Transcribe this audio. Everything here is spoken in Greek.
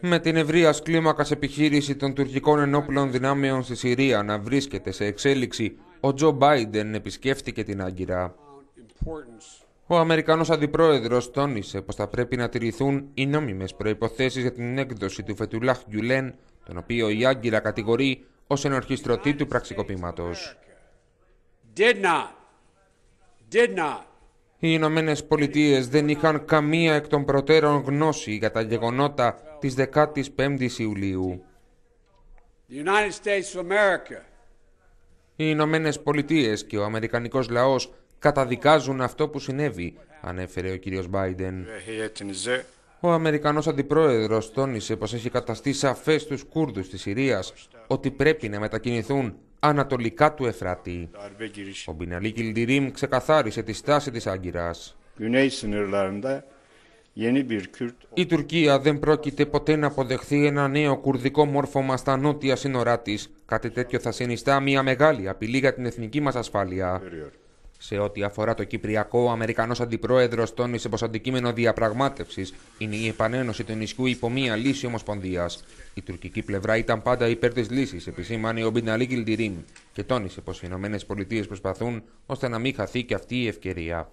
με την ευρεία κλίμακα επιχείρηση των τουρκικών ενόπλων δυνάμεων στη Συρία να βρίσκεται σε εξέλιξη, ο Τζο Μπάιντεν επισκέφτηκε την Άγκυρα. Ο Αμερικανός Αντιπρόεδρος τόνισε πως θα πρέπει να τηρηθούν οι νόμιμες προϋποθέσεις για την έκδοση του Φετουλάχ Γκιουλέν, τον οποίο η Άγκυρα κατηγορεί ως ενορχιστρωτή του πραξικοπήματος. Did not. Did οι Ηνωμένες Πολιτείες δεν είχαν καμία εκ των προτέρων γνώση για τα γεγονότα της 15 5η Ιουλίου. Οι Ηνωμένες Πολιτείες και ο Αμερικανικός λαός καταδικάζουν αυτό που συνέβη, ανέφερε ο κύριος Μπάιντεν. Ο Αμερικανός Αντιπρόεδρος τόνισε πως έχει καταστεί σαφές τους Κούρδους της Συρίας ότι πρέπει να μετακινηθούν ανατολικά του Εφράτη. Ο Μπιναλή Κιλντιρίμ ξεκαθάρισε τη στάση της Άγκυρας. Η Τουρκία δεν πρόκειται ποτέ να αποδεχθεί ένα νέο κουρδικό μόρφωμα στα νότια σύνορά της. Κάτι τέτοιο θα συνιστά μια μεγάλη απειλή για την εθνική μας ασφάλεια. Σε ό,τι αφορά το Κυπριακό, ο Αμερικανός Αντιπρόεδρος τόνισε πως αντικείμενο διαπραγμάτευσης είναι η επανένωση του νησιού υπό μία λύση Ομοσπονδίας. Η τουρκική πλευρά ήταν πάντα υπέρ της λύσης, επισήμανε ο Μπιναλί Κιλντιρίμ και τόνισε πως οι ΗΠΑ προσπαθούν ώστε να μην χαθεί και αυτή η ευκαιρία.